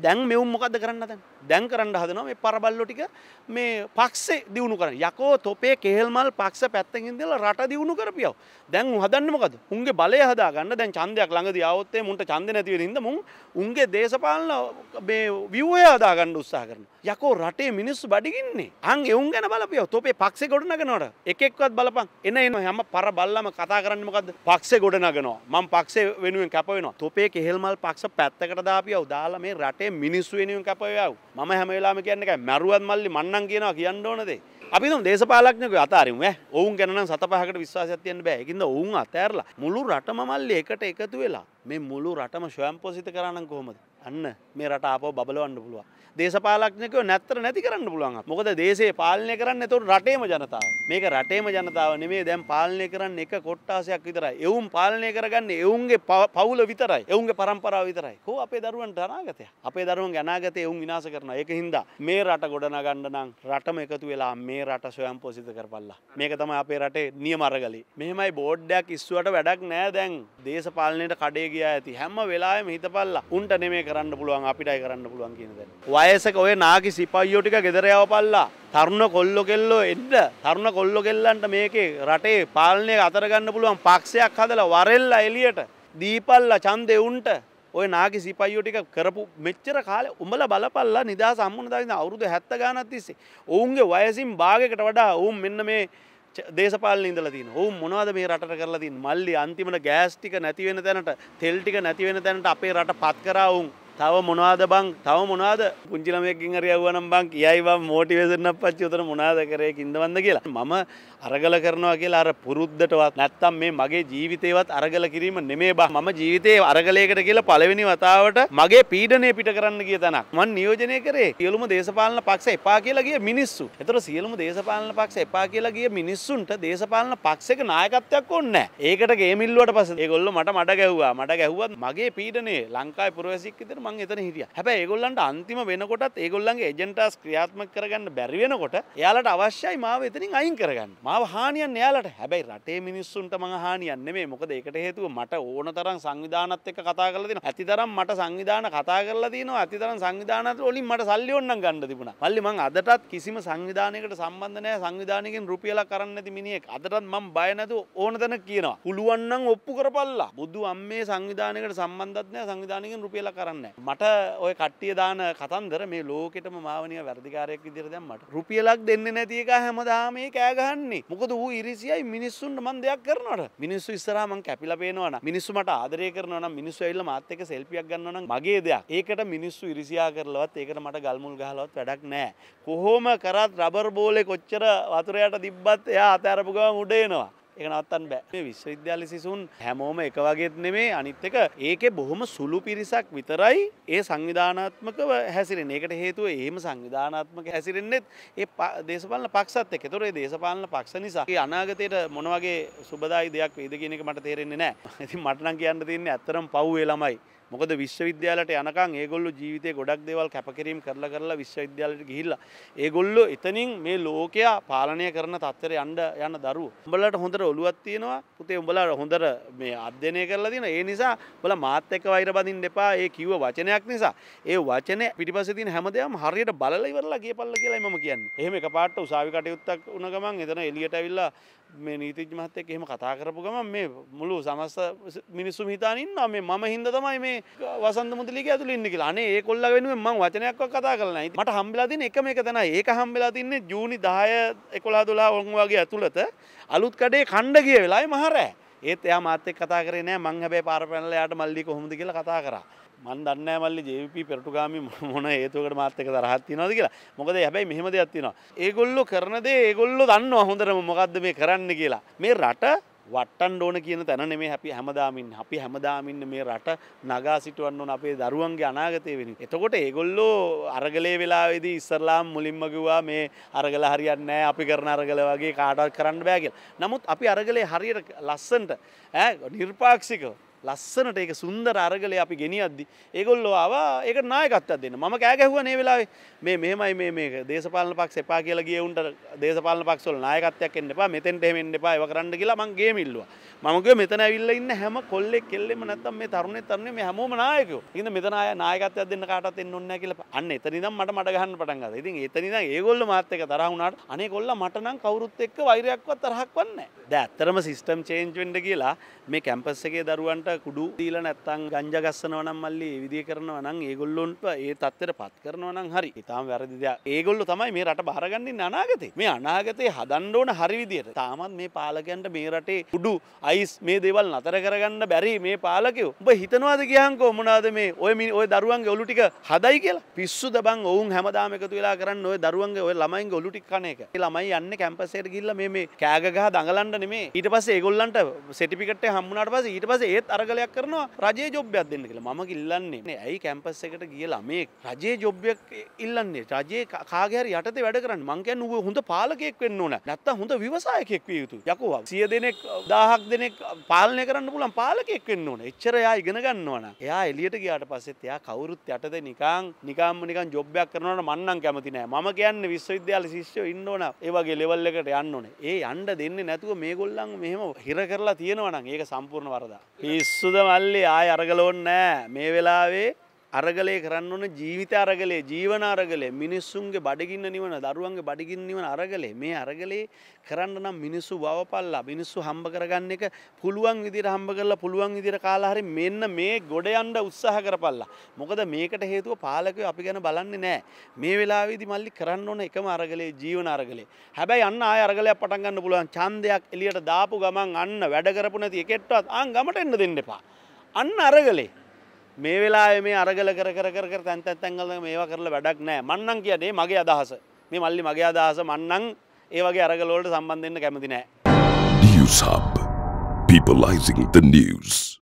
දැන් මෙවුම් මොකද කරන්න දැන් දැන් කරන්න හදනවා මේ පරබල්ලෝ ටික මේ පක්ෂේ දිනු කරන්න. යකෝ තොපේ කේල්මල් පක්ෂ පැත්තකින් ඉඳලා රට දිනු කරපියව. දැන් උන් හදන්නේ මොකද? උන්ගේ බලය හදා ගන්න දැන් ඡන්දයක් ළඟදී ආවොත් ඒ මුන්ට ඡන්ද නැති වෙන ඉඳ මුන් උන්ගේ දේශපාලන මේ view එක හදා ගන්න උත්සාහ කරනවා. යකෝ රටේ මිනිස්සු බඩගින්නේ. අන් ඒ උන් ගැන බලපියව. තොපේ පක්ෂේ ගොඩනගනවට. එක එක්කවත් බලපන්. එන එන හැම පරබල්ලම කතා කරන්නේ මොකද්ද? පක්ෂේ ගොඩනගනවා. මම පක්ෂේ වෙනුවෙන් කැප වෙනවා. තොපේ කේල්මල් පක්ෂ පැත්තකට දාපියව. දාලා මේ රට රටේ මිනිස්සු වෙනුවෙන් කැපවෙව් මම හැම වෙලාවෙම කියන්නේ එකයි මරුවත් මල්ලි මන්නම් කියනවා කියන්න ඕනදේ අපි තුම් දේශපාලඥයෙකු අතාරිමු ඈ ඔවුන් ගැන නම් සත පහකට විශ්වාසයක් තියන්න බෑ ඒකින්ද ඔවුන් අතෑරලා මුළු රටම මල්ලි එකට එකතු වෙලා මේ මුළු රටම ස්වයංපෝෂිත කරා නම් කොහොමද අන්න මේ රට ආපෝ බබලවන්න පුළුවන්. දේශපාලක්නකව නැත්තර නැති කරන්න පුළුවන්. මොකද දේශේ පාලනය කරන්න එතකොට රටේම ජනතාව. මේක රටේම ජනතාව නෙමේ දැන් පාලනය කරන්න එක කොට්ටාසයක් විතරයි. එවුන් පාලනය කරගන්නේ එවුන්ගේ පවුල විතරයි. එවුන්ගේ પરම්පරාව විතරයි. කො අපේ දරුවන්ට අනාගතය. අපේ දරුවන්ගේ අනාගතය එවුන් විනාශ කරනවා. ඒක හින්දා මේ රට ගොඩනගන්න නම් රටම එකතු වෙලා මේ රට ස්වයංපෝෂිත කරපල්ලා. මේක තමයි අපේ රටේ නියම අරගලි. මෙහෙමයි බෝඩ් එකක් ඉස්සුවට වැඩක් නෑ දැන්. දේශපාලනයේ කඩේ ගියා ඇති. හැම වෙලාවෙම හිතපල්ලා. උන්ට නෙමේ කරන්න පුළුවන් අපිටයි කරන්න පුළුවන් කියන දැන. වයසක ඔය නාකි සිපයියෝ ටික ගෙදර යවපල්ලා. තරුණ කොල්ලෝ කෙල්ලෝ එන්න තරුණ කොල්ලෝ කෙල්ලන්ට මේකේ රටේ පාලනය අතර ගන්න පුළුවන් පක්ෂයක් හදලා වරෙල්ලා එළියට දීපල්ලා ඡන්දේ උන්ට ඔය නාගි සිපයියෝ ටික කරපු මෙච්චර කාලේ උඹලා බලපල්ලා නිදා සම්මුණදා ඉඳන් අවුරුදු 70 ගානක් තිස්සේ ඔවුන්ගේ වයසින් භාගයකට වඩා ඔවුන් මෙන්න මේ දේශපාලන ඉඳලා තියෙන. ඔවුන් මොනවද මේ රටට කරලා තියෙන්නේ? මල්ලි අන්තිමට ගෑස් ටික නැති වෙන තැනට, තෙල් ටික නැති වෙන තැනට අපේ රට පත් කරා ඔවුන්. තව මොනවාද බං තව මොනවාද පුංචිලමයකින් හරි යවනම් බං කියයි බං මෝටිවේෂන්නක් පච්චි උතන මොනවාද කරේ කින්දවන්ද කියලා මම අරගල කරනවා කියලා අර පුරුද්දටවත් නැත්තම් මේ මගේ ජීවිතේවත් අරගල කිරීම නෙමේ බං මම ජීවිතේ අරගලයකට කියලා පළවෙනි වතාවට මගේ පීඩනය පිට කරන්න ගිය තැනක් මම නියෝජනය කරේ සියලුම දේශපාලන පක්ෂ එපා කියලා ගිය මිනිස්සු. ඒතර සියලුම දේශපාලන පක්ෂ එපා කියලා ගිය මිනිස්සුන්ට දේශපාලන පක්ෂයක නායකත්වයක් ඕනේ නැහැ. ඒකට ගේමිල්ලුවට පස්සේ ඒගොල්ලෝ මට මඩ ගැහුවා. මඩ ගැහුවත් මගේ පීඩනේ ලංකාවේ පුරවැසියෙක් විතර මං එතන හිටිය හැබැ ඒගොල්ලන්ට අන්තිම වෙනකොටත් ඒගොල්ලන්ගේ එජෙන්ටස් ක්‍රියාත්ම කරගන්න බැරිවෙනකොට එයාලට අවශ්‍යයි මාව එතනින් අයින් කරගන්න මාව හානියන් එයාලට හැබැයි රටේ මිනිස්සුන්ට මං හානියන් නෙමේ මොකද ඒකට හේතුව මට ඕන තරම් සංවිධානත් එක්ක කතා කරලා දෙනවා ඇති තරම් මට සංවිධාන කතා කරලා දිනවා ඇති තරම් සංවිධානත් වලින් මට සල්ලි ඕන්නම් ගන්න තිබුණා මල්ලි මං අදටත් කිසිම සංවිධානයකට සම්බන්ධ නැහැ සංවිධානයකින් රුපියලක් කරන්න නැති මිනිහෙක් අදටත් මං බය නැතුව ඕන තැන කියනවා පුළුවන් නම් ඔප්පු කරපල්ලා බුදු අම්මේ සංවිධානයකට සම්බන්ධත් නැහැ සංවිධානයකින් රුපියලක් කරන්න මට ඔය කට්ටිය දාන කතන්දර මේ ලෝකෙටම මාවනිය වැරදිකාරයක් විදිර දැම්මට රුපියලක් දෙන්න නැතික හැමදාමේ කෑගහන්නේ මොකද වූ ඉරිසියි මිනිස්සුන්ට මන් දෙයක් කරනට මිනිස්සු ඉස්සරහමන් කැපිල පේනවන මිනිස්සුමට ආදරය කරනවන මිනිස්සු ඇල්ල මාත්‍යක සෙල්පියක් ගන්නවන මගේ දෙයක් ඒකට මිනිස්සු ඉරිසියා කරලවත් ඒකට මට ගල්මුල් ගහලවත් වැඩක් නෑ කොහොම කරත් රබර් බෝලෙ කොච්චර වතුරයට දිබ්බත් එයා අතැරපු ගම උඩේනවා එක නවත්තන්න බෑ. මේ විශ්වවිද්‍යාල සිසුන් හැමෝම එක වගේත් නෙමේ අනිත් එක ඒකේ බොහොම සුළු පිරිසක් විතරයි ඒ සංවිධානාත්මකව හැසිරෙන්නේ. ඒකට හේතුව එහෙම සංවිධානාත්මක හැසිරෙන්නේත් ඒ දේශපාලන පක්ෂත් එක්ක. ඒතොර ඒ දේශපාලන පක්ෂ නිසා අනාගතයට මොන වගේ සුබදායි දෙයක් වේද කියන එක මට තේරෙන්නේ නැහැ. ඉතින් මට නම් කියන්න තියෙන්නේ ඇත්තටම පව් වේ ළමයි මොකද විශ්වවිද්‍යාලට යනකං ඒගොල්ලු ජීවිතය ගොඩක් දෙවල් කැපකිරීම් කරලා කරලා විශ්වවිද්‍යාලට ගිහිල්ලා ඒගොල්ලෝ එතනින් මේ ලෝකයා පාලනය කරන තත්වර යන්ඩ යන්න දරු උඹලට හොඳට ඔලුවත් තියෙනවා පුතේ උඹලට හොඳට මේ අධ්‍යනය කරලා තියෙන ඒ නිසා බල මාත් එක්ක වෛර බඳින්න එපා ඒ කිව්ව වචනයක් නිසා ඒ වචනය පිටිපස්සේ තියෙන හැම දෙයක්ම හරියට බලලා ඉවරලා ගියපල්ලා කියලා මම කියන්නේ එහෙම එකපාරට උසාවි කටයුත්තක් වුණ ගමන් එතන එළියට ඇවිල්ලා මේ නීතිජ මහත්තයක් එහෙම කතා කරපු ගම මේ මුළු සමස්ස මිනිස්සු හිතානන්න මේ ම හින්ද තමයි මේ වසන්ද මුදලික ඇතුල ඉන්න කියලා අනේ ඒ කොල්ල වෙනුවෙන් මං වචනයක් කතා කරනයි මට හම්බිලාතින් එක මේ තන ඒක හම්බිලා තින්නේ ජූනි දාය එකොලා දුලා ඔන්වාගේ ඇතුළත අලුත් කඩේ කණ්ඩ කිය වෙලායි මහරෑ ඒත් එයා මාත එක්ක කතා කරේ නෑ මං හැබැයි පාර පැනලා එයාට මල්ලි කොහොමද කියලා කතා කරා. මන් දන්නේ නැහැ මල්ලි JVP පෙරටුගාමි මොන හේතුවකට මාත් එක්ක තරහක් තියනවද කියලා. මොකද හැබැයි මෙහෙම දෙයක් තියෙනවා. ඒගොල්ලෝ කරන දේ ඒගොල්ලෝ දන්නවා හොඳටම මොකද්ද මේ කරන්න කියලා. මේ රට වට්ටන් ඕන කියන තැන නෙමේ හැපි හැමදාමින් අපි හැමදාමින්න මේ රට නගා සිටුවන්න ඕන අපේ දරුවන්ගේ අනාගතය වෙන. එතකොට ඒගොල්ලෝ අරගලේ වෙලාවෙදී ඉස්සරලාම් මුලින්මගවා මේ අරගල හරියන්න නෑ අපි කරන අරගල වගේ කාටත් කරන්න බෑගෙල්. නමුත් අපි අරගලේ හරියට ලස්සන්ට නිර්පාක්ෂිකව ලස්සනට ඒක සුන්දර අරගලය අපි ගෙනියද්දි ඒගොල්ලෝ ආවා ඒක නායකත්වයක් දෙන්න මම කෑ ගැහුවා මේ වෙලාවේ මේ මෙහෙමයි මේ මේක දේශපාලන පක්ෂ එපා කියලා ගිය උන්ට දේශපාලන පක්ෂ වල නායකත්වයක් එන්න එපා මෙතෙන්ට එහෙම එන්න එපා ඒව කරන්න කියලා මං ගේම ඉල්ලුවා මම ගිහ මෙතන ඇවිල්ලා ඉන්න හැම කොල්ලෙක් කෙල්ලෙම නැත්තම් මේ තරුණේ තරුණේ මේ හැමෝම නායකයෝ ඉතින් මෙතන ආය නායකත්වයක් දෙන්න කාටවත් එන්න ඕනේ නැහැ කියලා අන්න එතන ඉඳන් මට මඩ ගහන්න පටන් ගත්තා ඉතින් එතන ඉඳන් ඒගොල්ලෝ මාත් එක්ක තරහ වුණාට අනේ කොල්ලා මට නම් කවුරුත් එක්ක වෛරයක්වත් තරහක් වන්නේ නැහැ දැන් ඇත්තරම සිස්ටම් චේන්ජ් වෙන්න කියලා මේ කැම්පස් එකේ දරුවන්ට කුඩු දීල නැත්තං ගංජ ගස්සනව නම් මල්ලි විදිහ කරනවා නම් ඒගොල්ලොන්ට ඒ තත්ත්වයට පත් කරනවා නම් හරි ඉතාම වැරදි දෙයක්. ඒගොල්ලෝ තමයි මේ රට බහරගන්නේ අනාගතේ. මේ අනාගතේ හදන්න ඕන හරි විදියට. තාමත් මේ පාලකයන්ට මේ රටේ කුඩු අයිස් මේ දේවල් නතර කරගන්න බැරි මේ පාලකයෝ. ඔබ හිතනවාද කියන්කෝ මොනවාද මේ ඔය ඔය දරුවන්ගේ ඔලු ටික හදයි කියලා. පිස්සු දබන් ඔවුන් හැමදාම එකතු වෙලා කරන්න ඔය දරුවන්ගේ ඔය ළමයින්ගේ ඔලු ටික කන එක. ළමයි යන්නේ කැම්පසෙට ගිහිල්ලා මේ මේ කෑග ගහ දඟලන්න නෙමේ. ඊට පස්සේ ඒගොල්ලන්ට සර්ටිෆිකට් එක හම්බුනාට පස්සේ ඊට පස්සේ ඒත් අර අරගලයක් කරනවා රජේ ජොබ්යක් දෙන්න කියලා මම ඉල්ලන්නේ ඇයි කැම්පස් එකට කියලා මේ රජේ ජොබ්යක් ඉල්ලන්නේ රජේ කාගේර යටතේ වැඩ කරන්න මං කියන්නේ ඌ හොඳ පාලකයෙක් වෙන්න ඕන නැත්තම් හොඳ ව්‍යවසායකයෙක් විය යුතුයි යකෝ 100 දෙනෙක් 1000ක් දෙනෙක් පාලනය කරන්න පුළුවන් පාලකයෙක් වෙන්න ඕන එච්චර එයා ඉගෙන ගන්න ඕන එයා එළියට ගියාට පස්සෙත් එයා කවුරුත් යටතේ නිකන් නිකම්ම නිකන් ජොබ්යක් කරනවට මන්නම් කැමති නෑ මම කියන්නේ විශ්වවිද්‍යාල ශිෂ්‍යයෝ ඉන්න ඕන ඒ වගේ ලෙවල් එකට යන්න ඕනේ ඒ යන්න දෙන්නේ නැතුව මේගොල්ලන් මෙහෙම හිර කරලා තියෙනවා නම් ඒක සම්පූර්ණ වරදා පිස් පිස්සුද මල්ලි ආය අරගලෝන්නෑ මේ වෙලාවේ අරගලය කරන්න ඕන ජීවිත අරගලේ ජීවන අරගලේ මිනිස්සුන්ගේ බඩගින්න නිවන දරුවන්ගේ බඩගින් නිවන අරගලේ මේ අරගලේ කරන්න නම් මිනිස්සු වවපල්ලා මිනිස්සු හම්බ කරගන්න එක පුළුවන් විදිර හම්බ කරලා පුළුවන් විදිර කාලාහරි මෙන්න මේ ගොඩ යන්ඩ උත්සාහ කරපල්ලා මොකද මේකට හේතුව පාලකය අපි ගැන බලන්නේ නෑ මේ වෙලාවේදි මල්ලි කරන්න ඕන එකම අරගලේ ජීවන අරගලේ හැබැයි අන්න ආය අරගලයක් පටන් ගන්න පුළුවන් ඡන්දයක් එලියට දාපු ගමන් අන්න වැඩ කරපු නැති එකෙක්ටවත් ආන් ගමට එන්න දෙන්න එපා අන්න අරගලේ මේ වෙලා මේ අරගල කර කර කර කර තැන් තැත්තැන්ගල මේවා කරලා වැඩක් නෑ මන්නන් කියන්නේ මගේ අදහස මේ මල්ලි මගේ අදහස මන්නන් ඒ වගේ අරගලවලට සම්බන්ධෙන්න කැමති නෑ. News Hub. Peopleizing the news.